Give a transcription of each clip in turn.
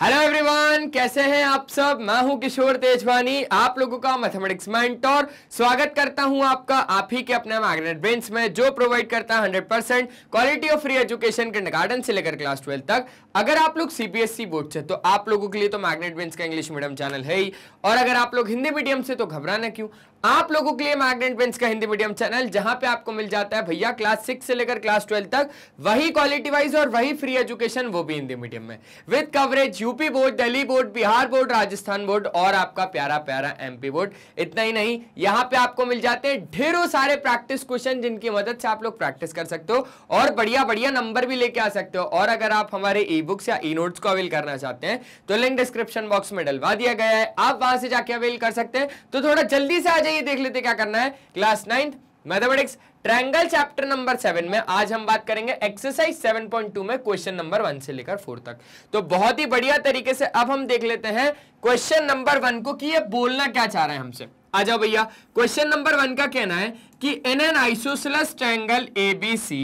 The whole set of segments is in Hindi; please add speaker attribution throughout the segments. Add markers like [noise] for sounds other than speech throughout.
Speaker 1: हेलो एवरीवन कैसे हैं आप सब मैं हूं किशोर तेजवानी आप लोगों का मैथमेटिक्स और स्वागत करता हूं आपका आप ही के अपने मैग्नेट बेंच में जो प्रोवाइड करता है 100 percent quality of free education kindergarten से लेकर क्लास ट्वेल्व तक अगर आप लोग सीबीएसई बोर्ड से तो आप लोगों के लिए तो मैग्नेट बेंच का इंग्लिश मीडियम चैनल है ही और अगर आप लोग हिंदी मीडियम से तो घबराना क्यों आप लोगों के लिए मैग्नेट पेंस का हिंदी मीडियम चैनल जहां पे आपको मिल जाता है भैया क्लास सिक्स से लेकर क्लास ट्वेल्व तक वही क्वालिटी वाइज और वही फ्री एजुकेशन वो भी हिंदी मीडियम में with coverage UP board Delhi board Bihar board Rajasthan board और आपका प्यारा प्यारा एमपी बोर्ड इतना ही नहीं यहां पर आपको मिल जाते हैं ढेरों सारे प्रैक्टिस क्वेश्चन जिनकी मदद से आप लोग प्रैक्टिस कर सकते हो और बढ़िया बढ़िया नंबर भी लेके आ सकते हो और अगर आप हमारे ई बुक्स या ई नोट्स को अवेल करना चाहते हैं तो लिंक डिस्क्रिप्शन बॉक्स में डलवा दिया गया है आप वहां से जाके अवेल कर सकते हैं तो थोड़ा जल्दी से आ जाइए देख लेते क्या करना है class ninth mathematics triangle chapter number seven में आज हम बात करेंगे एक्सरसाइज सेवन पॉइंट टू में क्वेश्चन नंबर वन से लेकर फोर तक तो बहुत ही बढ़िया तरीके से अब हम देख लेते हैं क्वेश्चन नंबर वन को कि ये बोलना क्या चाह रहे हैं हमसे आ जाओ भैया क्वेश्चन नंबर वन का कहना है कि in an isosceles triangle A B C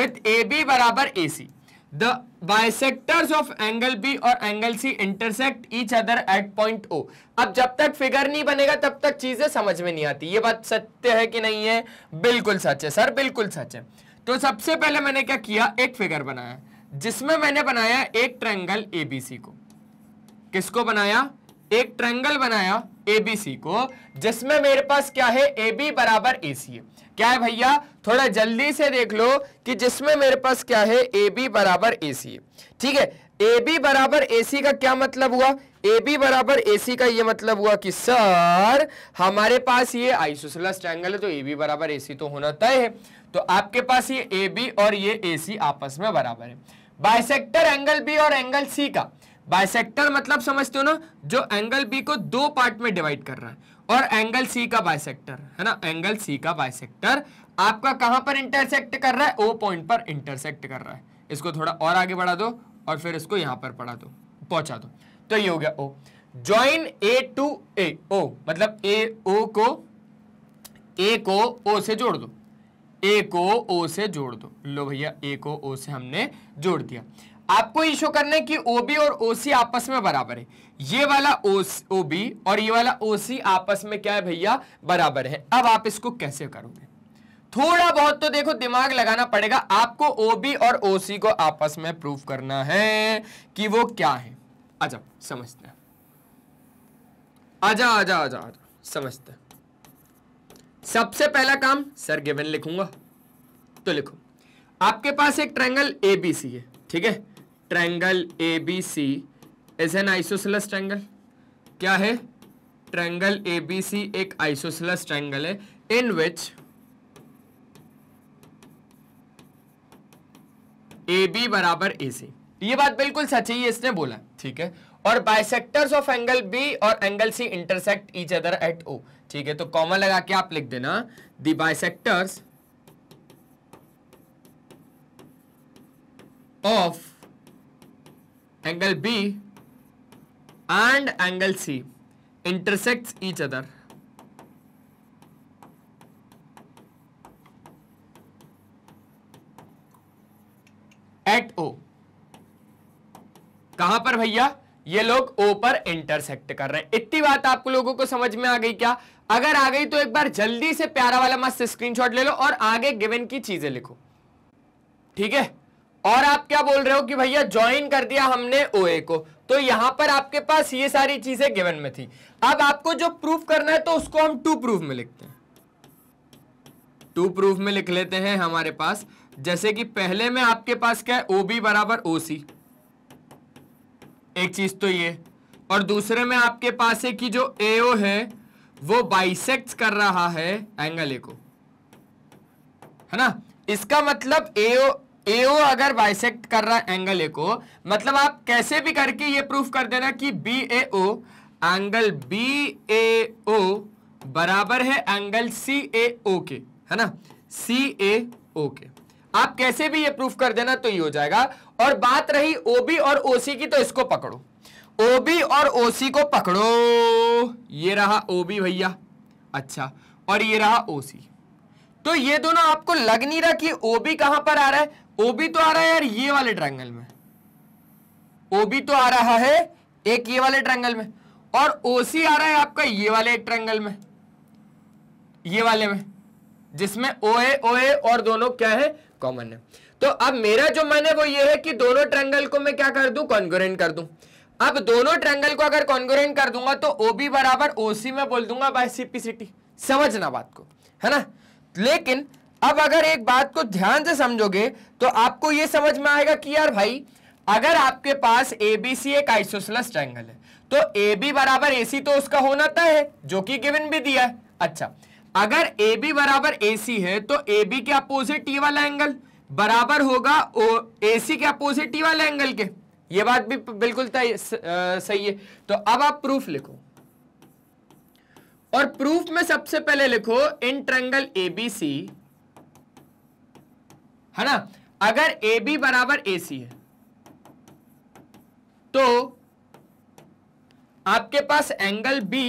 Speaker 1: with A B बराबर A C the bisectors of angle B और angle C intersect each other at point O अब जब तक फिगर नहीं बनेगा तब तक चीजें समझ में नहीं आती ये बात सत्य है कि नहीं है बिल्कुल सच है सर बिल्कुल सच है तो सबसे पहले मैंने क्या किया एक फिगर बनाया जिसमें मैंने बनाया एक ट्रैंगल एबीसी को किसको बनाया एक ट्रैंगल बनाया एबीसी को जिसमें मेरे पास क्या है ए बी बराबर ए सी है क्या है भैया थोड़ा जल्दी से देख लो कि जिसमें मेरे पास क्या है ए बी बराबर ए सी ठीक है ए बी बराबर ए सी का क्या मतलब हुआ ए बी बराबर ए सी का ये मतलब हुआ कि सर हमारे पास ये आइसोसलस ट्रायंगल है तो ए बी बराबर ए सी तो होना तय है तो आपके पास ये ए बी और ये ए सी आपस में बराबर है बाइसेक्टर एंगल बी और एंगल सी का बाइसेक्टर मतलब समझते हो ना जो एंगल बी को दो पार्ट में डिवाइड कर रहा है और एंगल सी का बायसेक्टर है ना एंगल सी का बायसेक्टर आपका कहां पर इंटरसेक्ट कर रहा है ओ पॉइंट पर इंटरसेक्ट कर रहा है इसको थोड़ा और आगे बढ़ा दो और फिर इसको यहां पर पढ़ा दो पहुंचा दो तो ये हो गया ओ ज्वाइन ए टू ए ओ मतलब ए ओ को ए को ओ से जोड़ दो ए को ओ से जोड़ दो लो भैया ए को ओ से हमने जोड़ दिया आपको ये शो करना है कि ओबी और ओसी आपस में बराबर है ये वाला ओबी और ये वाला ओसी आपस में क्या है भैया बराबर है अब आप इसको कैसे करोगे थोड़ा बहुत तो देखो दिमाग लगाना पड़ेगा आपको ओबी और ओसी को आपस में प्रूव करना है कि वो क्या है आजा समझते हैं आजा आजा आजा आजा समझते हैं सबसे पहला काम सर गिवन लिखूंगा तो लिखो आपके पास एक ट्रायंगल एबीसी है ठीक है triangle A B C is an isosceles triangle क्या है ट्रैंगल ए बी सी एक आइसोसलस ट्रैंगल है इन विच ए बी बराबर ए सी ये बात बिल्कुल सच है इसने बोला ठीक है और बाइसेक्टर्स ऑफ एंगल बी और angle C intersect each other at O ठीक है तो कॉमन लगा के आप लिख देना the bisectors of angle B and angle C intersects each other. At O कहां पर भैया ये लोग ओ पर इंटरसेक्ट कर रहे हैं इतनी बात आप लोगों को समझ में आ गई क्या अगर आ गई तो एक बार जल्दी से प्यारा वाला मस्त स्क्रीनशॉट ले लो और आगे गिवन की चीजें लिखो ठीक है और आप क्या बोल रहे हो कि भैया ज्वाइन कर दिया हमने ओए को तो यहां पर आपके पास ये सारी चीजें गिवन में थी अब आपको जो प्रूफ करना है तो उसको हम टू प्रूफ में लिखते हैं टू प्रूफ में लिख लेते हैं हमारे पास जैसे कि पहले में आपके पास क्या है ओ बी बराबर ओ सी एक चीज तो ये और दूसरे में आपके पास है कि जो ए है वो बाइसेक्ट कर रहा है एंगल ए को है ना इसका मतलब एओ एओ अगर बाइसेक्ट कर रहा है एंगल ए को मतलब आप कैसे भी करके ये प्रूफ कर देना कि B A O angle B A O बराबर है एंगल सी ए ओ के है ना सी ए ओ के आप कैसे भी ये प्रूफ कर देना तो ये हो जाएगा और बात रही ओबी और ओसी की तो इसको पकड़ो ओबी और ओसी को पकड़ो ये रहा ओबी भैया अच्छा और ये रहा ओसी तो ये दोनों आपको लग नहीं रहा कि ओबी कहां पर आ रहा है ओ भी तो आ रहा है यार ये वाले ट्रायंगल में ओ भी तो आ रहा है एक ये वाले ट्रायंगल में और ओ सी आ रहा है आपका ये वाले ट्रायंगल में ये वाले में जिसमें ओ ए ओ ए और दोनों क्या है कॉमन है तो अब मेरा जो मन है वो ये है कि दोनों ट्रायंगल को मैं क्या कर दूं कॉन्ग्रेंट कर दूं अब दोनों ट्रायंगल को अगर कॉन्ग्रेंट कर दूंगा तो ओ बी बराबर ओ सी में बोल दूंगा बाय सीपीसीटी समझना बात को है ना लेकिन अब अगर एक बात को ध्यान से समझोगे तो आपको यह समझ में आएगा कि यार भाई अगर आपके पास ए बी सी एक आइसोसलस ट्रायंगल है तो ए बी बराबर ए सी तो उसका होना तय है जो कि गिवन भी दिया है अच्छा अगर ए बी बराबर ए सी है तो ए बी के अपोजिट ये वाला एंगल बराबर होगा ए सी के अपोजिट ये वाला एंगल के ये बात भी बिल्कुल तय सही है तो अब आप प्रूफ लिखो और प्रूफ में सबसे पहले लिखो इन ट्रेंगल ए बी सी है ना अगर ए बी बराबर ए सी है तो आपके पास एंगल बी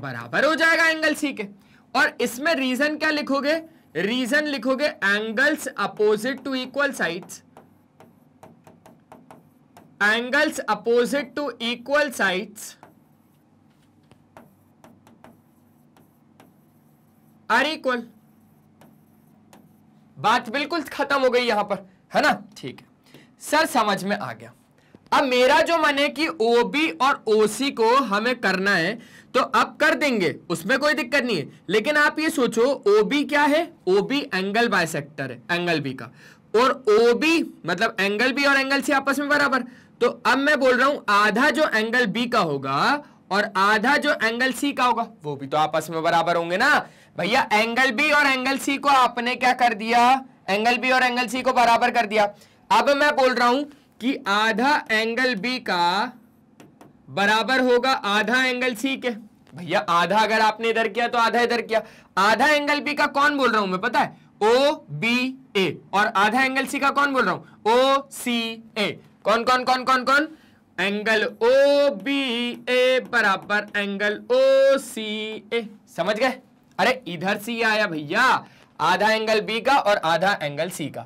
Speaker 1: बराबर हो जाएगा एंगल सी के और इसमें रीजन क्या लिखोगे रीजन लिखोगे angles opposite to equal sides angles opposite to equal sides are equal बात बिल्कुल खत्म हो गई यहां पर है ना ठीक है सर समझ में आ गया अब मेरा जो मन है कि ओ बी और ओ सी को हमें करना है तो अब कर देंगे उसमें कोई दिक्कत नहीं है लेकिन आप ये सोचो ओ बी क्या है ओ बी एंगल बायसेक्टर है एंगल बी का और ओ बी मतलब एंगल बी और एंगल सी आपस में बराबर तो अब मैं बोल रहा हूं आधा जो एंगल बी का होगा और आधा जो एंगल सी का होगा वो भी तो आपस में बराबर होंगे ना भैया एंगल बी और एंगल सी को आपने क्या कर दिया एंगल बी और एंगल सी को बराबर कर दिया अब मैं बोल रहा हूं कि आधा एंगल बी का बराबर होगा आधा एंगल सी के भैया आधा अगर आपने इधर किया तो आधा इधर किया आधा एंगल बी का कौन बोल रहा हूं मैं पता है ओ बी ए और आधा एंगल सी का कौन बोल रहा हूं ओ सी ए कौन कौन कौन कौन कौन एंगल ओ बी ए बराबर एंगल ओ सी ए समझ गए अरे इधर सी आया भैया आधा एंगल बी का और आधा एंगल सी का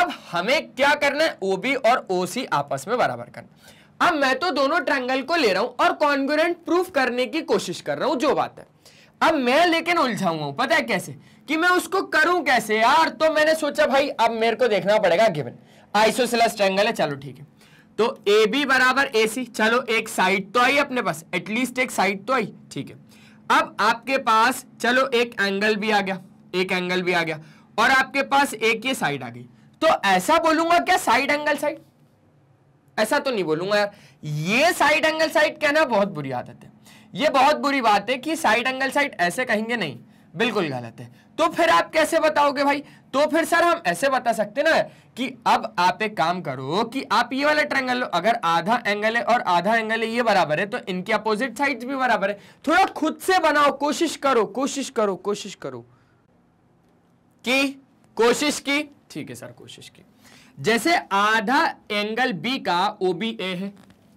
Speaker 1: अब हमें क्या करना है ओबी और ओसी आपस में बराबर करना अब मैं तो दोनों ट्रायंगल को ले रहा हूं और कॉन्ग्रेंट प्रूफ करने की कोशिश कर रहा हूं जो बात है अब मैं लेकिन उलझाऊंगा हूं पता है कैसे कि मैं उसको करूं कैसे यार तो मैंने सोचा भाई अब मेरे को देखना पड़ेगा गिवन आइसोसिलस ट्रायंगल है चलो ठीक है तो ए बी बराबर ए सी चलो एक साइड तो आई अपने पास एटलीस्ट एक साइड तो आई ठीक है अब आपके पास चलो एक एंगल भी आ गया एक एंगल भी आ गया और आपके पास एक ये साइड आ गई तो ऐसा बोलूंगा क्या साइड एंगल साइड ऐसा तो नहीं बोलूंगा यार ये साइड एंगल साइड कहना बहुत बुरी आदत है ये बहुत बुरी बात है कि साइड एंगल साइड ऐसे कहेंगे नहीं बिल्कुल गलत है तो फिर आप कैसे बताओगे भाई तो फिर सर हम ऐसे बता सकते ना कि अब आप एक काम करो कि आप ये वाला ट्रेंगल अगर आधा एंगल है और आधा एंगल है ये बराबर है तो इनके अपोजिट साइड भी बराबर है थोड़ा खुद से बनाओ कोशिश करो कोशिश करो कोशिश करो की कोशिश की ठीक है सर कोशिश की जैसे आधा एंगल बी का ओ बी ए है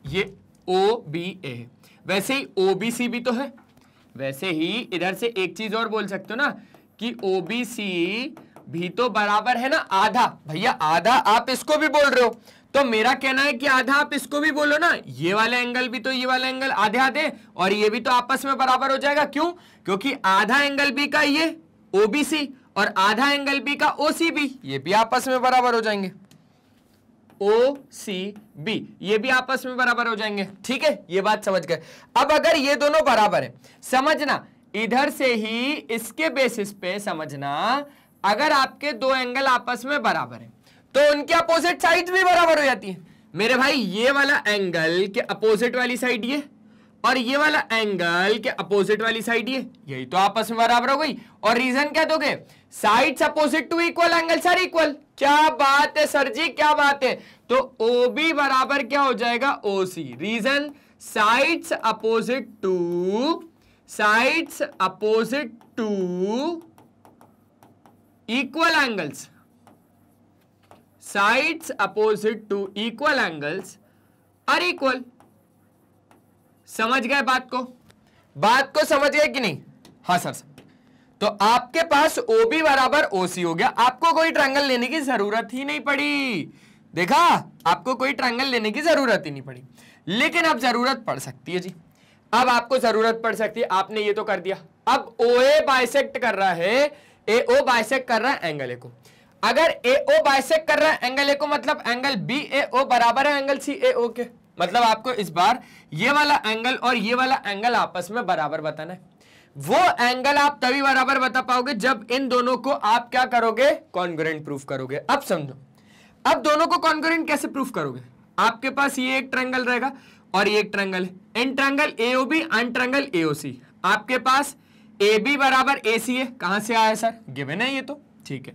Speaker 1: ये ओ बी ए है वैसे ही ओ बी सी भी तो है वैसे ही इधर से एक चीज और बोल सकते हो ना कि ओ बी सी भी तो बराबर है ना आधा भैया आधा आप इसको भी बोल रहे हो तो मेरा कहना है कि आधा आप इसको भी बोलो ना ये वाला एंगल भी तो ये वाला एंगल आधे आधे और ये भी तो आपस में बराबर हो जाएगा क्यों क्योंकि आधा एंगल बी का ये ओबीसी और आधा एंगल बी का ओ सी बी ये भी आपस में बराबर हो जाएंगे ओ सी बी ये भी आपस में बराबर हो जाएंगे ठीक है ये बात समझ गए अब अगर ये दोनों बराबर है समझना इधर से ही इसके बेसिस पे समझना अगर आपके दो एंगल आपस में बराबर है तो उनकी अपोजिट साइड भी बराबर हो जाती है मेरे भाई ये वाला एंगल के अपोजिट वाली साइड ये और ये वाला एंगल के अपोजिट वाली साइड ये यही तो आपस में बराबर हो गई और रीजन क्या दोगे side opposite to equal angle sir equal क्या बात है सर जी क्या बात है तो ओ बी बराबर क्या हो जाएगा O C reason sides opposite to sides opposite to equal angles sides opposite to equal angles are equal समझ गए बात को बात को समझ गए कि नहीं हाँ सर तो आपके पास OB बराबर OC हो गया आपको कोई ट्रायंगल लेने की जरूरत ही नहीं पड़ी देखा आपको कोई ट्रायंगल लेने की जरूरत ही नहीं पड़ी लेकिन अब जरूरत पड़ सकती है जी अब आपको जरूरत पड़ सकती है आपने ये तो कर दिया अब OA बाइसेक्ट कर रहा है एओ बाइसेक कर रहा है एंगल ए को अगर एओ बाइसेक कर रहा है एंगल ए को मतलब एंगल बी ए ओ बराबर है एंगल सी ए ओ के मतलब आपको इस बार ये वाला एंगल और ये वाला एंगल आपस में बराबर बताना है वो एंगल आप तभी बराबर बता पाओगे जब इन दोनों को आप क्या करोगे कॉन्ग्रेंट प्रूफ करोगे अब समझो अब दोनों को कॉन्ग्रेंट कैसे प्रूफ करोगे आपके पास ये एक ट्रैंगल रहेगा और ये एक ट्रैंगल है in triangle AOB and triangle AOC आपके पास ए बी बराबर ए सी ए कहां से आया सर गिवन है ये तो ठीक है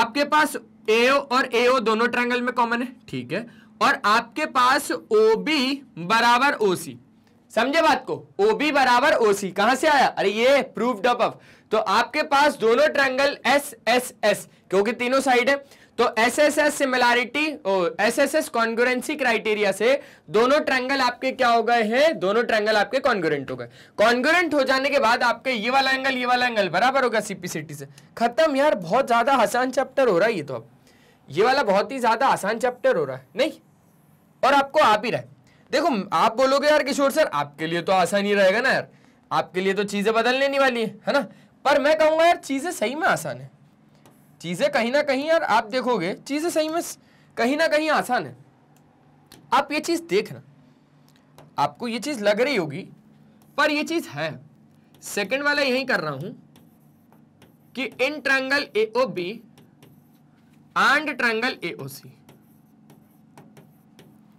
Speaker 1: आपके पास एओ और एओ दोनों ट्रायंगल में कॉमन है ठीक है और आपके पास ओ बी बराबर ओ सी समझे बात को ओ बी बराबर ओ सी कहां से आया अरे ये प्रूफ डॉप ऑफ तो आपके पास दोनों ट्रायंगल एस एस एस क्योंकि तीनों साइड है तो S S S similarity S S S congruency criteria से दोनों ट्रैंगल आपके क्या हो गए हैं दोनों ट्रैंगल आपके कॉन्गोरेंट हो गए कॉन्गोरेंट हो जाने के बाद आपके ये वाला एंगल ये वाला एंगल बराबर होगा सीपीसीटी से खत्म यार बहुत ज्यादा आसान चैप्टर हो रहा है ये तो अब ये वाला बहुत ही ज्यादा आसान चैप्टर हो रहा है नहीं और आपको आप ही रहा है देखो आप बोलोगे यार किशोर सर आपके लिए तो आसान ही रहेगा ना यार आपके लिए तो चीजें बदलने नहीं वाली है ना पर मैं कहूंगा यार चीजें सही में आसान है चीज़ें कहीं ना कहीं यार आप देखोगे चीज़ें सही में कहीं ना कहीं आसान है आप ये चीज़ देखना आपको ये चीज़ लग रही होगी पर ये चीज़ है सेकंड वाला यही कर रहा हूं कि in triangle A O B and triangle A O C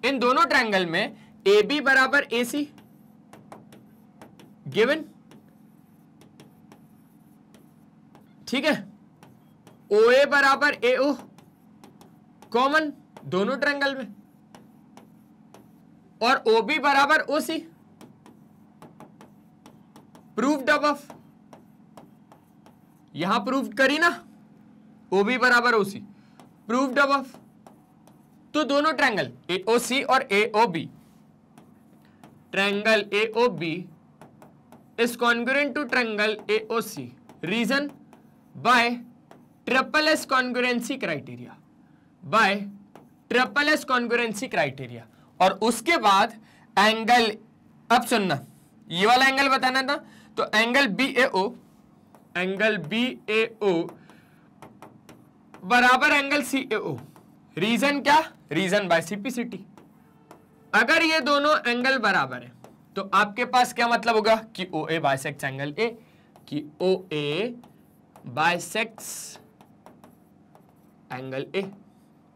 Speaker 1: इन दोनों ट्रायंगल में ए बी बराबर ए सी गिवन ठीक है ओ ए बराबर ए ओ कॉमन दोनों ट्रैंगल में और ओ बी बराबर ओ सी प्रूफ डब ऑफ यहां प्रूफ करी ना ओ बी बराबर ओ सी प्रूफ डब ऑफ तो दोनों ट्रैंगल ए ओ सी और A O B triangle A O B is congruent to triangle A O C reason by triple S congruency criteria by triple S congruency criteria और उसके बाद एंगल अब सुनना ये वाला एंगल बताना था तो angle B A O angle B A O बराबर angle C A O reason क्या रीजन बाय सीपीसीटी अगर ये दोनों एंगल बराबर है तो आपके पास क्या मतलब होगा कि ओ ए बायसेक्स एंगल ए कि ओ ए बायसेक्स एंगल ए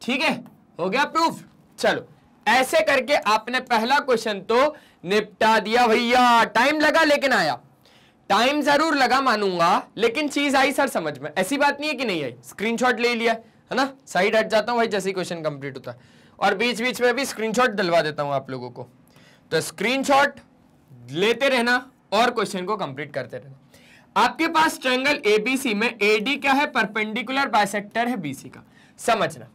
Speaker 1: ठीक है हो गया प्रूफ चलो ऐसे करके आपने पहला क्वेश्चन तो निपटा दिया भैया टाइम लगा लेकिन आया टाइम जरूर लगा मानूंगा लेकिन चीज आई सर समझ में ऐसी बात नहीं है कि नहीं आई स्क्रीनशॉट ले लिया है ना साइड हट जाता हूं भाई जैसे क्वेश्चन कंप्लीट होता है और बीच बीच में भी स्क्रीनशॉट दिलवा देता हूं आप लोगों को तो स्क्रीनशॉट लेते रहना और क्वेश्चन को कंप्लीट करते रहना आपके पास ट्रेंगल एबीसी में एडी क्या है परपेंडिकुलर बाइसेक्टर है बीसी का समझना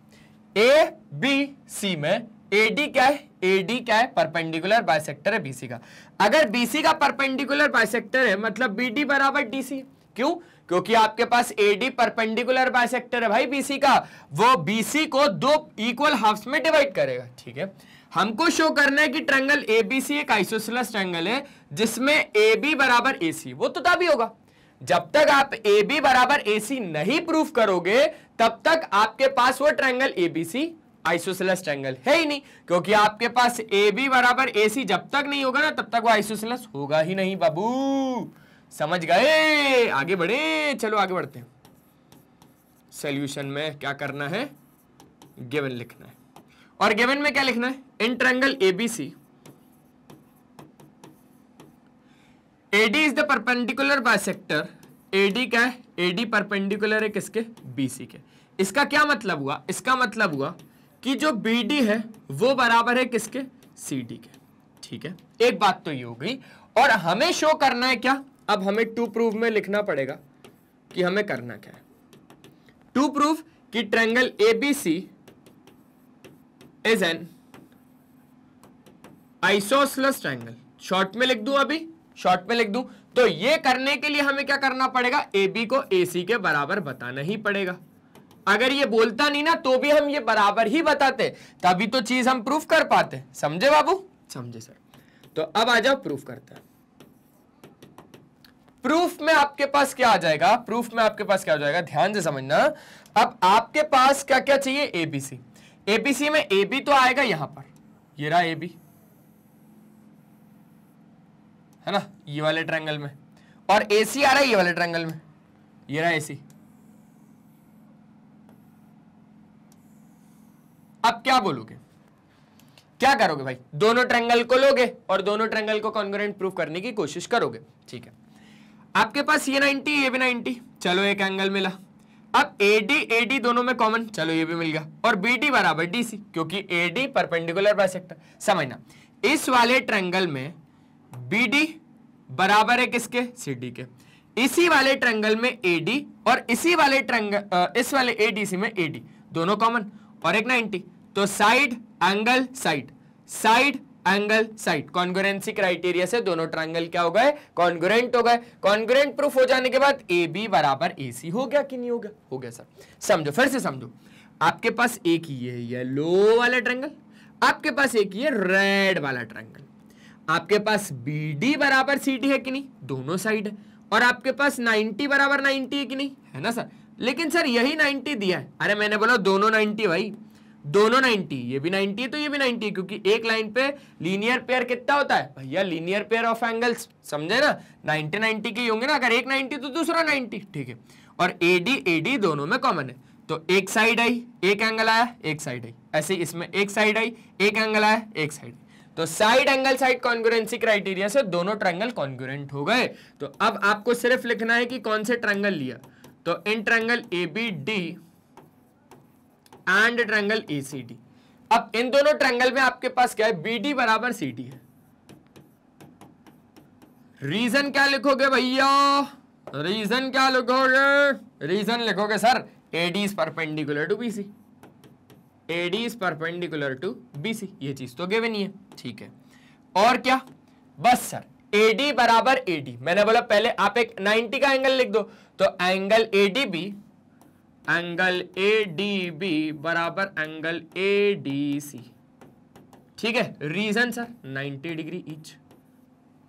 Speaker 1: ए बी सी में एडी क्या है एडी क्या है परपेंडिकुलर बाइसेक्टर है बीसी का अगर बीसी का परपेंडिकुलर बाइसेक्टर है मतलब बीडी बराबर डीसी क्यों क्योंकि आपके पास एडी परपेंडिकुलर बाइसेक्टर है भाई बीसी का वो बीसी को दो इक्वल हाफ में डिवाइड करेगा ठीक है हमको शो करना है कि ट्रैंगल एबीसी एक आइसोसिलस ट्रेंगल है जिसमें ए बी बराबर ए सी वो तो तभी होगा जब तक आप ए बी बराबर ए सी नहीं प्रूफ करोगे तब तक आपके पास वो triangle A B C isosceles triangle है ही नहीं क्योंकि आपके पास ए बी बराबर ए सी जब तक नहीं होगा ना तब तक वो आइसोसेलस होगा ही नहीं बाबू समझ गए आगे बढ़े चलो आगे बढ़ते हैं सोल्यूशन में क्या करना है गिवन लिखना है और गिवन में क्या लिखना है in triangle ABC perpendicular bisector AD का है एडी परपेंडिकुलर है किसके बीसी के इसका क्या मतलब हुआ इसका मतलब हुआ कि जो बीडी है वो बराबर है किसके सीडी के ठीक है एक बात तो ये हो गई और हमें शो करना है क्या अब हमें टू प्रूफ में लिखना पड़ेगा कि हमें करना क्या है टू प्रूफ कि triangle A B C is an isosceles triangle short में लिख दू अभी शॉर्ट में लिख दू तो ये करने के लिए हमें क्या करना पड़ेगा ए बी को ए सी के बराबर बताना ही पड़ेगा अगर ये बोलता नहीं ना तो भी हम ये बराबर ही बताते तभी तो चीज हम प्रूफ कर पाते समझे बाबू समझे सर तो अब आ जाओ प्रूफ करते हैं प्रूफ में आपके पास क्या आ जाएगा प्रूफ में आपके पास क्या हो जाएगा ध्यान से समझना अब आपके पास क्या क्या चाहिए एबीसी एबीसी में ए बी तो आएगा यहां पर ये रहा ए बी है ना ये वाले ट्रैंगल में और ए सी आ रहा है ये वाले ट्रैंगल में ये रहा ए सी अब क्या बोलोगे क्या करोगे भाई दोनों ट्रैंगल को लोगे और दोनों ट्रैंगल को कॉन्ग्रेंट प्रूफ करने की कोशिश करोगे ठीक है आपके पास ये 90 ये भी 90 चलो एक एंगल मिला अब AD AD दोनों में कॉमन चलो ये भी मिल गया और BD बराबर DC क्योंकि AD परपेंडिकुलर बाइसेक्टर समझना इस वाले ट्रैंगल में बी डी बराबर है किसके सी डी के इसी वाले ट्रंगल में ए डी और इसी वाले ट्रंगल इस वाले ए डी सी में ए डी दोनों कॉमन और एक 90 तो side angle side side angle side congruency criteria से दोनों ट्रायंगल क्या हो गए कॉन्ग्रेंट हो गए कॉन्ग्रेंट प्रूफ हो जाने के बाद ए बी बराबर ए सी हो गया कि नहीं हो गया हो गया सर समझो फिर से समझो आपके पास एक ये येलो वाला ट्रायंगल आपके पास एक ये रेड वाला ट्रायंगल आपके पास बी डी बराबर सी डी है कि नहीं दोनों साइड है और आपके पास 90 बराबर 90 है कि नहीं है ना सर लेकिन सर यही 90 दिया है अरे मैंने बोला दोनों 90 भाई दोनों 90 ये भी 90 है तो ये भी 90 है क्योंकि एक लाइन पे लीनियर पेयर कितना होता है भैया लीनियर पेयर ऑफ एंगल्स समझे ना नाइनटी नाइनटी के होंगे ना अगर एक नाइनटी तो दूसरा नाइनटी ठीक है और एडी एडी दोनों में कॉमन है तो एक साइड आई एक एंगल आया एक साइड आई ऐसे इसमें एक साइड आई एक एंगल आया एक साइड तो side angle side congruency criteria से दोनों ट्रैंगल कॉन्गुरेंट हो गए तो अब आपको सिर्फ लिखना है कि कौन से ट्रैंगल लिया तो in triangle A B D and triangle A C D अब इन दोनों ट्रैंगल में आपके पास क्या है बी डी बराबर सी डी है रीजन क्या लिखोगे भैया रीजन क्या लिखोगे रीजन लिखोगे sir AD is perpendicular to C A D is perpendicular to B C ये चीज तो गिवन ही है ठीक है और क्या बस सर AD बराबर AD मैंने बोला पहले आप एक 90 का एंगल लिख दो तो एंगल ADB एंगल ADB बराबर एंगल ADC ठीक है रीजन सर 90 डिग्री ईच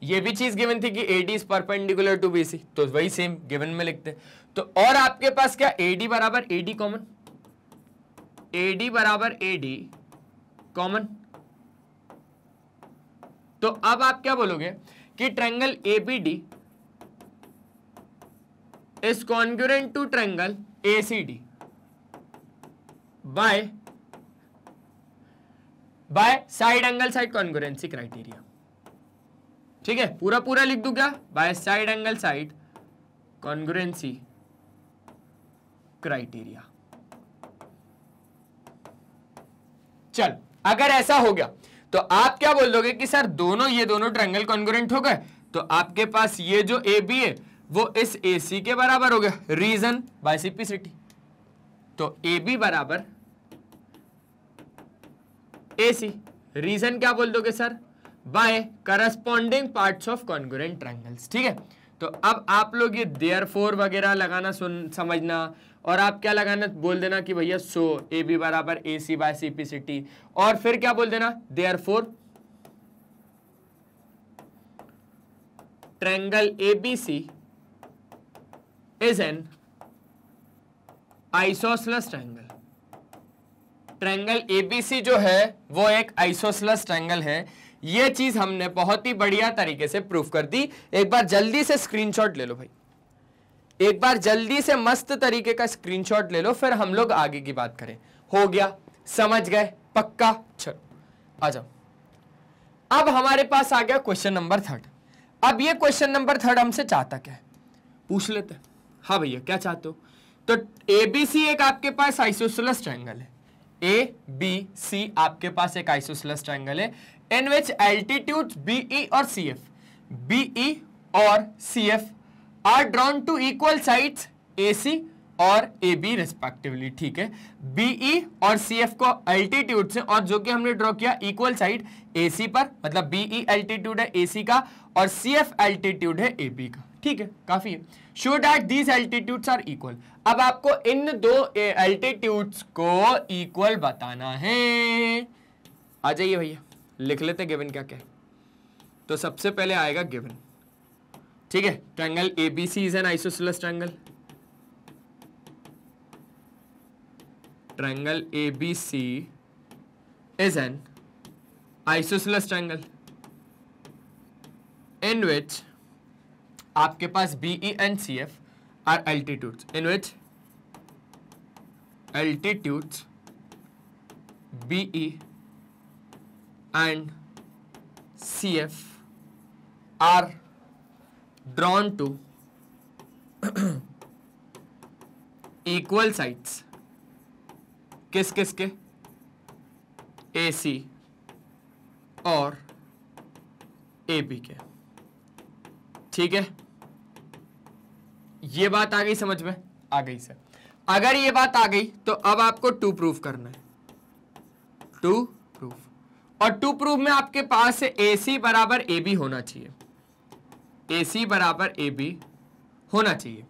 Speaker 1: ये भी चीज गिवन थी कि AD is perpendicular to BC तो वही सेम गिवन में लिखते तो और आपके पास क्या AD बराबर AD कॉमन ए डी बराबर ए डी कॉमन तो अब आप क्या बोलोगे कि triangle A B D is congruent to triangle A C D by by side angle side congruency criteria ठीक है पूरा पूरा लिख दूंगा by side angle side congruency criteria चल अगर ऐसा हो गया तो आप क्या बोल दोगे कि सर दोनों ये दोनों ट्रैंगल कॉन्ग्रेंट हो गए तो आपके पास ये जो ए बी है वो इस ए सी के बराबर हो गया रीजन बाय सिटी तो ए बी बराबर ए सी रीजन क्या बोल दोगे sir by corresponding part of congruent triangles ठीक है तो अब आप लोग ये देयर फोर वगैरह लगाना सुन समझना और आप क्या लगाना बोल देना कि भैया सो ए बी बराबर A C by C P C T और फिर क्या बोल देना therefore triangle A B C is an isosceles triangle triangle ABC जो है वो एक आइसोसलस ट्रैंगल है ये चीज हमने बहुत ही बढ़िया तरीके से प्रूफ कर दी एक बार जल्दी से स्क्रीनशॉट ले लो भाई एक बार जल्दी से मस्त तरीके का स्क्रीनशॉट ले लो फिर हम लोग आगे की बात करें हो गया समझ गए पक्का चलो आ जाओ अब हमारे पास आ गया क्वेश्चन नंबर थर्ड अब ये क्वेश्चन नंबर थर्ड हमसे चाहता क्या है पूछ लेते हाँ भैया क्या चाहते हो तो ए बी सी एक आपके पास आइसोसुलस ट्रायंगल है ए बी सी आपके पास एक आइसोसुलस ट्रायंगल है इन विच एल्टीट्यूड बी ई और सी एफ बी ई और C F are drawn to equal sides A C और ए बी रेस्पेक्टिवली ठीक है बीई e और सी एफ को अल्टीट्यूड से और जो कि हमने ड्रॉ किया इक्वल साइड ए सी पर मतलब बीई अल्टीट्यूड e है ए सी का और सी एफ अल्टीट्यूड है ए बी का ठीक है काफी है show that these altitudes are equal अब आपको इन दो एल्टीट्यूड्स को इक्वल बताना है आ जाइए भैया लिख लेते गिवन क्या क्या तो सबसे पहले आएगा गिवन ठीक है A B C is an triangle A B C is an isosceles triangle in which आपके पास B E and C F are altitude in which altitude B E and C F are drawn to [clears throat] equal sides किस किस के ए सी और ए बी के ठीक है ये बात आ गई समझ में आ गई सर अगर ये बात आ गई तो अब आपको टू प्रूफ करना है टू प्रूफ और टू प्रूफ में आपके पास ए सी बराबर ए बी होना चाहिए ए सी बराबर ए बी होना चाहिए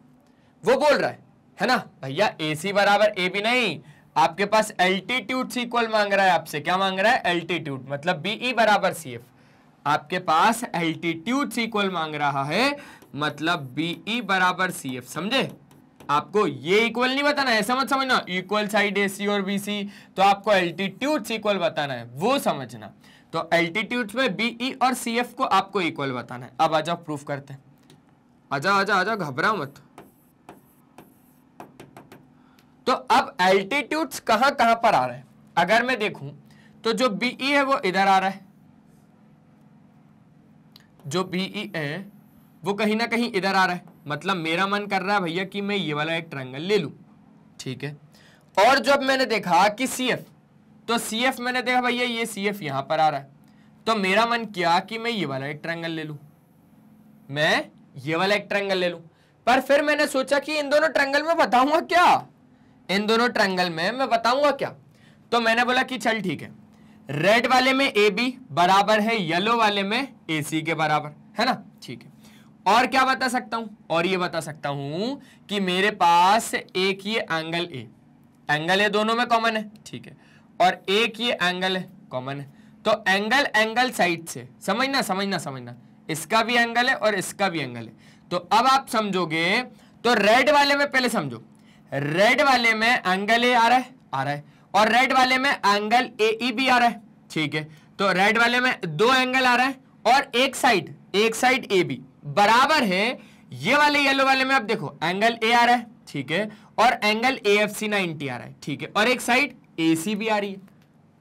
Speaker 1: वो बोल रहा है है ना भैया ए सी बराबर ए बी नहीं आपके पास एल्टीट्यूड इक्वल मांग रहा है आपसे क्या मांग रहा है एल्टीट्यूड मतलब बीई e बराबर सी एफ आपके पास एल्टीट्यूड इक्वल मांग रहा है मतलब बीई e बराबर सी एफ समझे आपको ये इक्वल नहीं बताना है समझ समझना इक्वल साइड ए सी और बी सी तो आपको एल्टीट्यूड इक्वल बताना है वो समझना तो एल्टीट्यूड में बीई e और सी एफ को आपको इक्वल बताना है अब आ जाओ प्रूफ करते हैं आ जाओ आ जाओ आ जाओ घबराओ मत तो अब एल्टीट्यूड्स कहां कहां पर आ रहे हैं अगर मैं देखूं तो जो बीई e है वो इधर आ रहा है जो बीई e है वो कहीं ना कहीं इधर आ रहा है मतलब मेरा मन कर रहा है भैया कि मैं ये वाला एक ट्रायंगल ले लूं ठीक है और जब मैंने देखा कि सी एफ तो सी एफ मैंने देखा भैया ये सी एफ यहां पर आ रहा है तो मेरा मन क्या कि मैं ये वाला एक ट्रैंगल ले लू मैं ये वाला एक ट्रैंगल ले लू पर फिर मैंने सोचा कि इन दोनों ट्रैंगल में बताऊंगा क्या इन दोनों ट्रैंगल में मैं बताऊंगा क्या तो मैंने बोला कि चल ठीक है रेड वाले में ए बी बराबर है येलो वाले में ए सी के बराबर है ना ठीक है और क्या बता सकता हूं और ये बता सकता हूं कि मेरे पास एक ये एंगल ए एंगल ए दोनों में कॉमन है ठीक है और एक ये एंगल है कॉमन है तो एंगल एंगल साइड से समझना समझना समझना इसका भी एंगल है और इसका भी एंगल है तो अब आप समझोगे तो रेड वाले में पहले समझो रेड वाले में एंगल ए आ रहा है आ रहा है और रेड वाले में एंगल ए ई भी आ रहा है ठीक है तो रेड वाले में दो एंगल आ रहा है और एक साइड एक साइड ए बी बराबर है ये वाले येलो वाले में आप देखो एंगल ए आ रहा है ठीक है और angle A F C ninety आ रहा है ठीक है और एक साइड ए सी भी आ रही है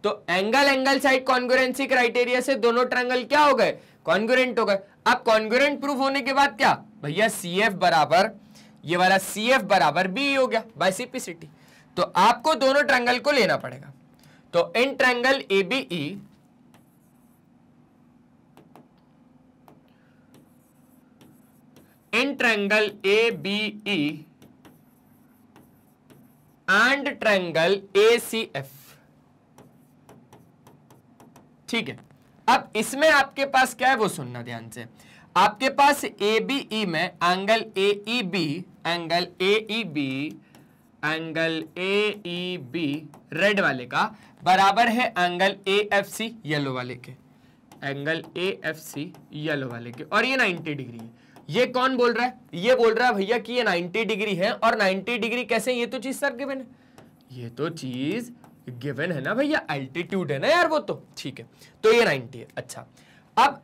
Speaker 1: तो angle angle side congruency criteria से दोनों ट्रैंगल क्या हो गए कॉन्गोरेंट हो गए अब कॉन्गोरेंट प्रूफ होने के बाद क्या भैया सी एफ बराबर ये वाला सी एफ बराबर बी हो गया बाई टी तो आपको दोनों ट्रैंगल को लेना पड़ेगा तो in triangle A B E in triangle A B E and triangle A C F ठीक है अब इसमें आपके पास क्या है वो सुनना ध्यान से आपके पास ए बी ई में angle A E B angle A E B angle A E B red वाले का बराबर है angle A F C yellow वाले के angle A F C yellow वाले के और ये 90 डिग्री है ये कौन बोल रहा है ये बोल रहा है भैया कि ये 90 डिग्री है और 90 डिग्री कैसे ये तो चीज सर गिवन है ये तो चीज गिवन है ना भैया एल्टीट्यूड है ना यार वो तो ठीक है तो ये 90 है अच्छा अब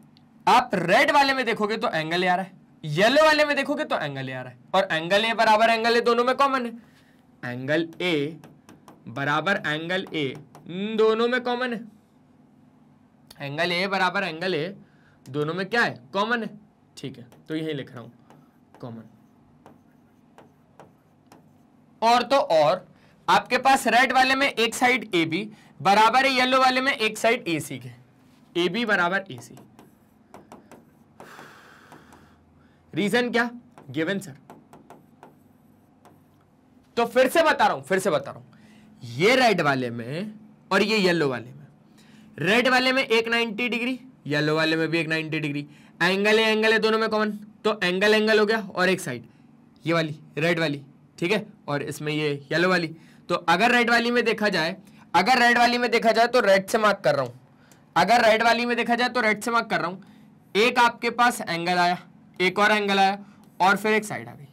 Speaker 1: आप रेड वाले में देखोगे तो एंगल आ रहा है येलो वाले में देखोगे तो एंगल आ रहा है और एंगल ए बराबर एंगल ए दोनों में कॉमन है एंगल ए बराबर एंगल ए हम्म, दोनों में कॉमन है एंगल ए बराबर एंगल ए दोनों में क्या है कॉमन है ठीक है तो यही लिख रहा हूं कॉमन और तो और आपके पास रेड वाले में एक साइड ए बी बराबर है येलो वाले में एक साइड ए सी के ए बी बराबर ए सी रीजन क्या गिवन सर तो फिर से बता रहा हूं फिर से बता रहा हूं ये रेड वाले में और ये येलो वाले में रेड वाले में एक 90 डिग्री येलो वाले में भी एक 90 डिग्री एंगल है एंगल है दोनों में कॉमन तो एंगल एंगल हो गया और एक साइड ये वाली रेड वाली ठीक है और इसमें ये येलो वाली तो अगर रेड वाली में देखा जाए अगर रेड वाली में देखा जाए तो रेड से मार्क कर रहा हूँ अगर रेड वाली में देखा जाए तो रेड से मार्क कर रहा हूँ एक आपके पास एंगल आया एक और एंगल आया और फिर एक साइड आ गई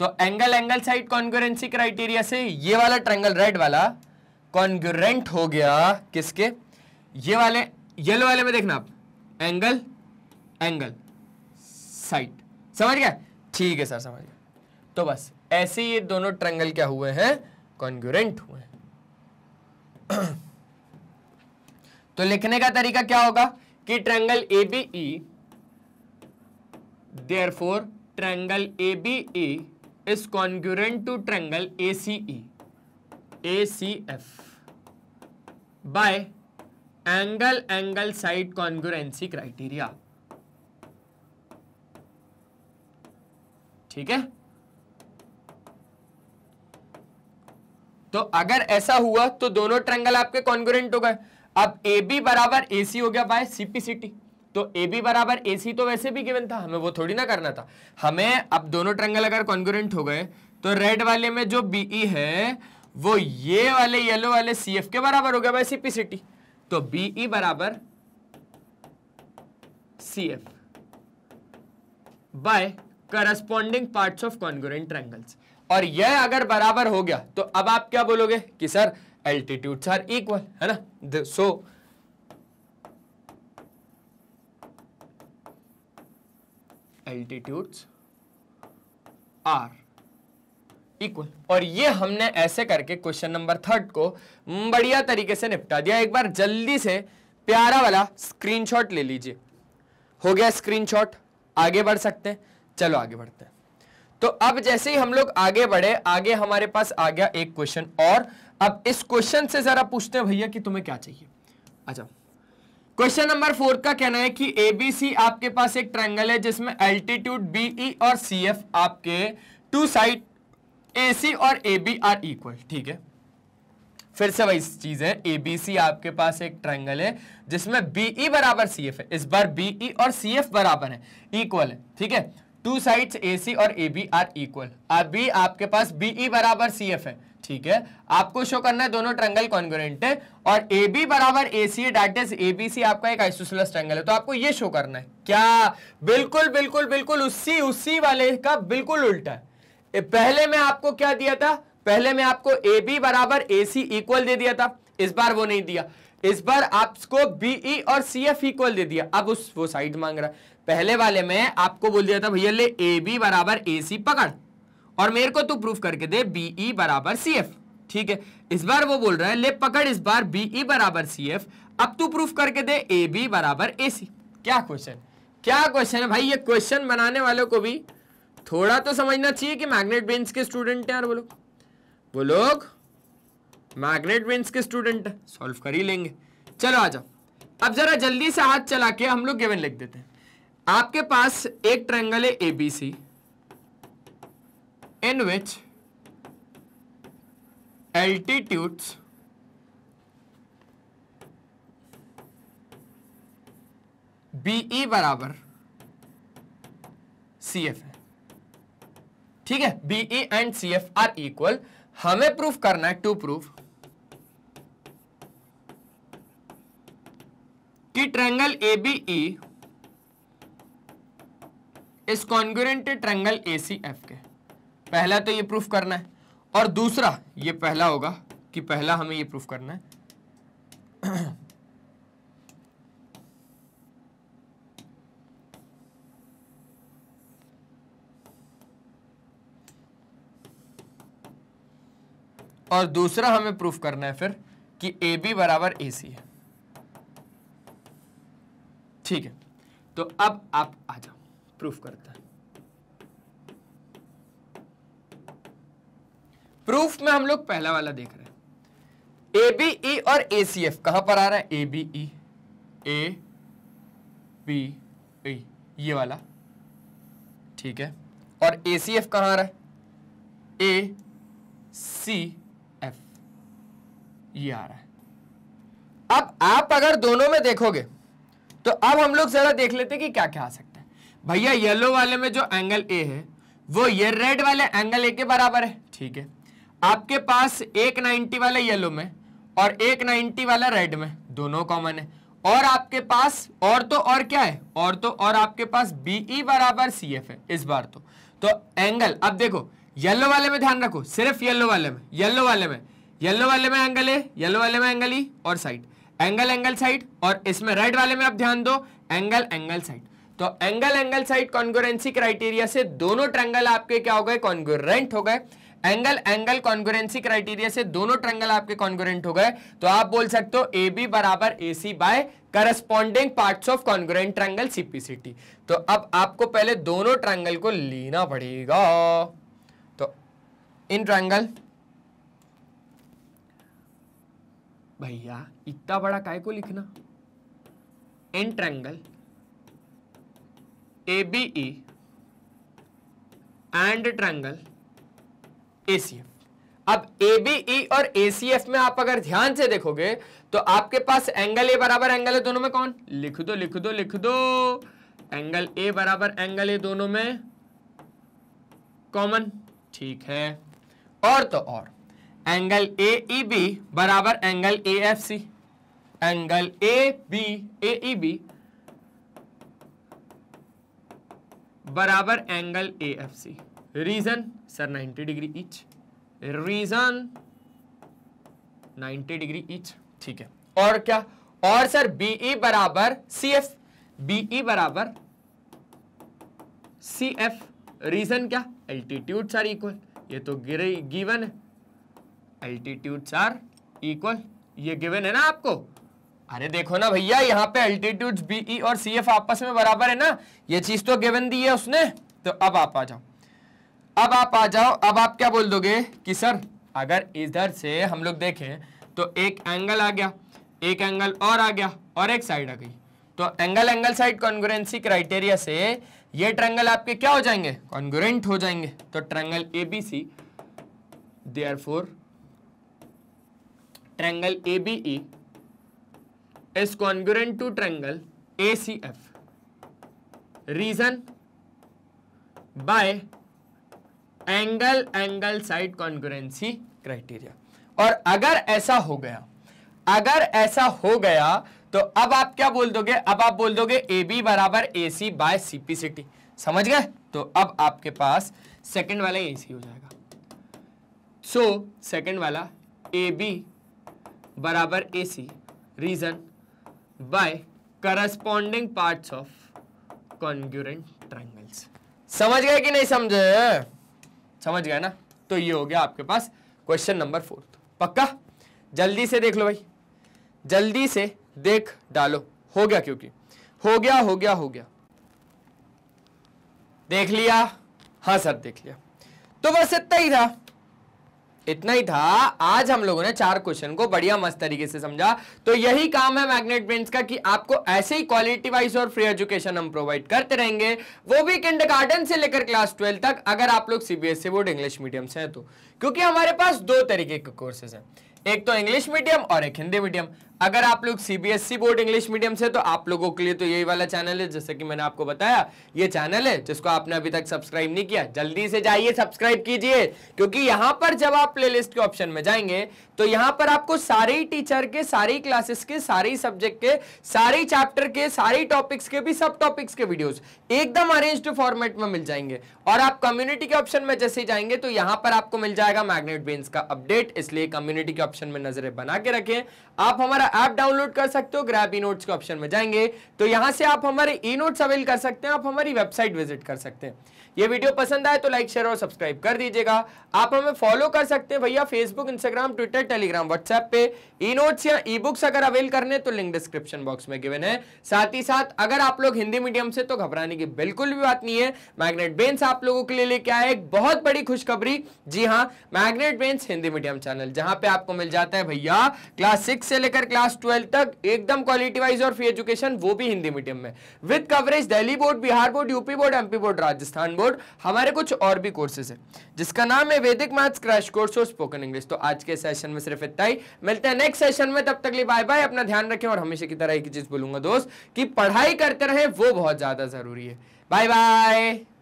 Speaker 1: तो angle angle side congruency criteria से ये वाला ट्रैंगल रेड वाला कॉन्ग्रेंट हो गया किसके ये वाले येलो वाले में देखना आप एंगल एंगल साइड समझ गया ठीक है सर समझ गया तो बस ऐसे ये दोनों ट्रेंगल क्या हुए हैं कॉन्ग्यूरेंट हुए हैं तो लिखने का तरीका क्या होगा कि triangle A B E therefore triangle A B E is congruent to triangle A C E A C F by angle angle side congruency criteria ठीक है तो अगर ऐसा हुआ तो दोनों ट्रेंगल आपके कॉन्ग्रेंट हो गए अब ए बी बराबर ए सी हो गया बाय सीपीसीटी तो ए बी बराबर ए सी तो वैसे भी गिवन था हमें वो थोड़ी ना करना था हमें अब दोनों ट्रेंगल अगर कॉन्ग्रेंट हो गए तो रेड वाले में जो बीई e है वो ये वाले येलो वाले सी एफ के बराबर हो गया बाय सीपीसीटी तो बीई e बराबर C F by corresponding part of congruent triangles और यह अगर बराबर हो गया तो अब आप क्या बोलोगे कि सर एल्टीट्यूड्स आर इक्वल है ना सो एल्टीट्यूड्स आर इक्वल और ये हमने ऐसे करके क्वेश्चन नंबर थर्ड को बढ़िया तरीके से निपटा दिया एक बार जल्दी से प्यारा वाला स्क्रीनशॉट ले लीजिए हो गया स्क्रीनशॉट आगे बढ़ सकते हैं चलो आगे बढ़ते हैं तो अब जैसे ही हम लोग आगे बढ़े आगे हमारे पास आ गया एक क्वेश्चन और अब इस क्वेश्चन से जरा पूछते हैं भैया कि तुम्हें क्या चाहिए अच्छा क्वेश्चन नंबर फोर का कहना है कि एबीसी आपके पास एक ट्रायंगल है जिसमें एल्टीट्यूड बीई e और सीएफ आपके टू साइड एसी और एबी आर इक्वल ठीक है फिर से वही चीज है एबीसी आपके पास एक ट्रायंगल है जिसमें बीई e बराबर एफ है इस बार बीई e और एफ बराबर है इक्वल है ठीक है टू साइड्स सी और ए बी आर इक्वल अभी आपके पास बीई बराबर सी एफ है ठीक है आपको शो करना है दोनों ट्रंगल कॉन्ग्रेंट है और ए बी बराबर A C that is A B C आपका एक आइसोसलस ट्रंगल है तो आपको ये शो करना है क्या बिल्कुल बिल्कुल बिल्कुल उसी उसी वाले का बिल्कुल उल्टा है पहले में आपको क्या दिया था पहले में आपको ए बी बराबर ए सी इक्वल दे दिया था इस बार वो नहीं दिया इस बार आपको बीई और सी एफ इक्वल दे दिया अब उस वो साइड मांग रहा है पहले वाले में आपको बोल दिया था भैया ले ए बी बराबर ए सी पकड़ और मेरे को तू प्रूफ करके दे बी ई e बराबर सी एफ ठीक है इस बार वो बोल रहा है ले पकड़ इस बार बी ई e बराबर सी एफ अब तू प्रूफ करके दे ए बी बराबर ए सी क्या क्वेश्चन क्या क्वेश्चन है भाई ये क्वेश्चन बनाने वालों को भी थोड़ा तो समझना चाहिए कि मैग्नेट बेंस के स्टूडेंट हैं यार वो लोग वो लोग मैग्नेट बेंस के स्टूडेंट सॉल्व कर ही लेंगे चलो आ जाओ अब जरा जल्दी से हाथ चला के हम लोग गिवन लिख देते हैं आपके पास एक ट्रायंगल है ABC in which altitudes BE e बराबर एफ है ठीक है BE and C F are equal हमें प्रूफ करना है टू प्रूफ कि triangle ABE is congruent triangle A C F के पहला तो ये प्रूफ करना है और दूसरा ये पहला होगा कि पहला हमें ये प्रूफ करना है और दूसरा हमें प्रूफ करना है फिर कि ए बी बराबर ए सी है ठीक है तो अब आप आ जाओ प्रूफ करता है प्रूफ में हम लोग पहला वाला देख रहे हैं एबीई e और ए सी एफ कहां पर आ रहा है एबीई ए बी ई ये वाला ठीक है और एसीएफ कहां आ रहा है ए सी एफ ये आ रहा है अब आप अगर दोनों में देखोगे तो अब हम लोग जरा देख लेते कि क्या क्या आ सकता भैया येलो वाले में जो एंगल ए है वो ये रेड वाले एंगल ए के बराबर है ठीक है आपके पास एक नाइनटी वाला येलो में और एक नाइनटी वाला रेड में दोनों कॉमन है और आपके पास और तो और क्या है और तो और आपके पास बीई e बराबर सी एफ है इस बार तो तो एंगल अब देखो येलो वाले में ध्यान रखो सिर्फ येलो वाले में येलो वाले में येलो वाले में एंगल है येलो वाले में एंगल ई e और साइड एंगल एंगल साइड और इसमें रेड वाले में आप ध्यान दो एंगल एंगल साइड तो angle angle side congruency criteria से दोनों ट्रेंगल आपके क्या हो गए कॉन्गोरेंट हो गए एंगल एंगल कॉन्गोरेंसी क्राइटेरिया से दोनों ट्रेंगल आपके कॉन्गोरेंट हो गए तो आप बोल सकते हो ए बी बराबर A C by corresponding part of congruent triangle CPCT तो अब आपको पहले दोनों ट्रेंगल को लेना पड़ेगा तो इन ट्रेंगल भैया इतना बड़ा काय को लिखना in triangle A E and triangle A C F अब ए ई e और ए सी एफ में आप अगर ध्यान से देखोगे तो आपके पास एंगल ए बराबर एंगल है दोनों में कौन लिख दो लिख दो लिख दो एंगल ए बराबर एंगल ए दोनों में कॉमन ठीक है और तो और एंगल ए ई बी बराबर angle A F C angle A B A E B बराबर angle A F C reason sir 90 degree each reason 90 degree each ठीक है और क्या और सर बीई e बराबर सी एफ बीई बराबर सी एफ रीजन क्या एल्टीट्यूड्स आर इक्वल ये तो गिवन है एल्टीट्यूड्स आर इक्वल ये गिवन है ना आपको अरे देखो ना भैया यहाँ पे अल्टीट्यूड बीई e और सी एफ आपस में बराबर है ना ये चीज तो गिवन दी है उसने तो अब आप आ जाओ अब आप आ जाओ अब आप क्या बोल दोगे कि सर अगर इधर से हम लोग देखें तो एक एंगल आ गया एक एंगल और आ गया और एक साइड आ गई तो angle angle side congruency criteria से ये ट्रेंगल आपके क्या हो जाएंगे कॉन्गोरेंट हो जाएंगे तो triangle A B C therefore triangle A B E is congruent to triangle ACF. Reason by angle angle side congruency criteria और अगर ऐसा हो गया अगर ऐसा हो गया तो अब आप क्या बोल दोगे अब आप बोल दोगे ए बी बराबर A C by C P C T समझ गए तो अब आपके पास सेकंड वाला ए सी हो जाएगा सो so, सेकंड वाला ए बी बराबर A C reason by corresponding part of congruent triangles समझ गए कि नहीं समझे समझ गए ना तो ये हो गया आपके पास क्वेश्चन नंबर फोर्थ पक्का जल्दी से देख लो भाई जल्दी से देख डालो हो गया क्योंकि हो गया हो गया हो गया देख लिया हाँ सर देख लिया तो बस इतना ही था इतना ही था आज हम लोगों ने चार क्वेश्चन को बढ़िया मस्त तरीके से समझा तो यही काम है मैग्नेट ब्रेंड्स का कि आपको ऐसे ही क्वालिटी वाइज और फ्री एजुकेशन हम प्रोवाइड करते रहेंगे वो भी किंड गार्डन से लेकर क्लास ट्वेल्व तक अगर आप लोग सीबीएसई बोर्ड इंग्लिश मीडियम से हैं तो क्योंकि हमारे पास दो तरीके के कोर्सेज हैं एक तो इंग्लिश मीडियम और एक हिंदी मीडियम अगर आप लोग CBSE e board English medium से तो आप लोगों के लिए तो यही वाला चैनल है जैसे कि मैंने आपको बताया ये चैनल है जिसको आपने अभी तक सब्सक्राइब नहीं किया जल्दी से जाइए सब्सक्राइब कीजिए क्योंकि यहां पर जब आप प्ले के ऑप्शन में जाएंगे तो यहां पर आपको सारे टीचर के सारी क्लासेस के सारे सब्जेक्ट के सारे चैप्टर के सारे टॉपिक्स के भी सब टॉपिक्स के वीडियोस एकदम अरेंज्ड फॉर्मेट में मिल जाएंगे और आप कम्युनिटी के ऑप्शन में जैसे जाएंगे तो यहां पर आपको मिल जाएगा मैग्नेट बेन्स का अपडेट इसलिए कम्युनिटी के ऑप्शन में नजरें बना के रखें आप हमारा ऐप डाउनलोड कर सकते हो ग्रैप ई नोट्स के ऑप्शन में जाएंगे तो यहां से आप हमारे ई नोट्स अवेल कर सकते हैं आप हमारी वेबसाइट विजिट कर सकते हैं ये वीडियो पसंद आए तो लाइक शेयर और सब्सक्राइब कर दीजिएगा आप हमें फॉलो कर सकते हैं भैया Facebook Instagram Twitter Telegram WhatsApp पे ई नोट्स या ई बुक्स अगर अवेल करने तो लिंक डिस्क्रिप्शन बॉक्स में गिवन है साथ ही साथ अगर आप लोग हिंदी मीडियम से तो घबराने की बिल्कुल भी बात नहीं है मैग्नेट बेन्स आप लोगों के लिए लेके आए एक बहुत बड़ी खुशखबरी जी हाँ मैग्नेट बेन्स हिंदी मीडियम चैनल जहां पर आपको मिल जाता है भैया क्लास सिक्स से लेकर क्लास ट्वेल्व तक एकदम क्वालिटी वाइज और फ्री एजुकेशन वो भी हिंदी मीडियम में with coverage Delhi board Bihar board UP board MP board Rajasthan board board हमारे कुछ और भी कोर्सेज है जिसका नाम है वैदिक मैथ्स क्रैश कोर्स और स्पोकन इंग्लिश तो आज के सेशन में सिर्फ इतना ही मिलते हैं नेक्स्ट सेशन में तब तक लिए बाय बाय अपना ध्यान रखें और हमेशा की तरह एक चीज बोलूंगा दोस्त की पढ़ाई करते रहे वो बहुत ज्यादा जरूरी है बाय बाय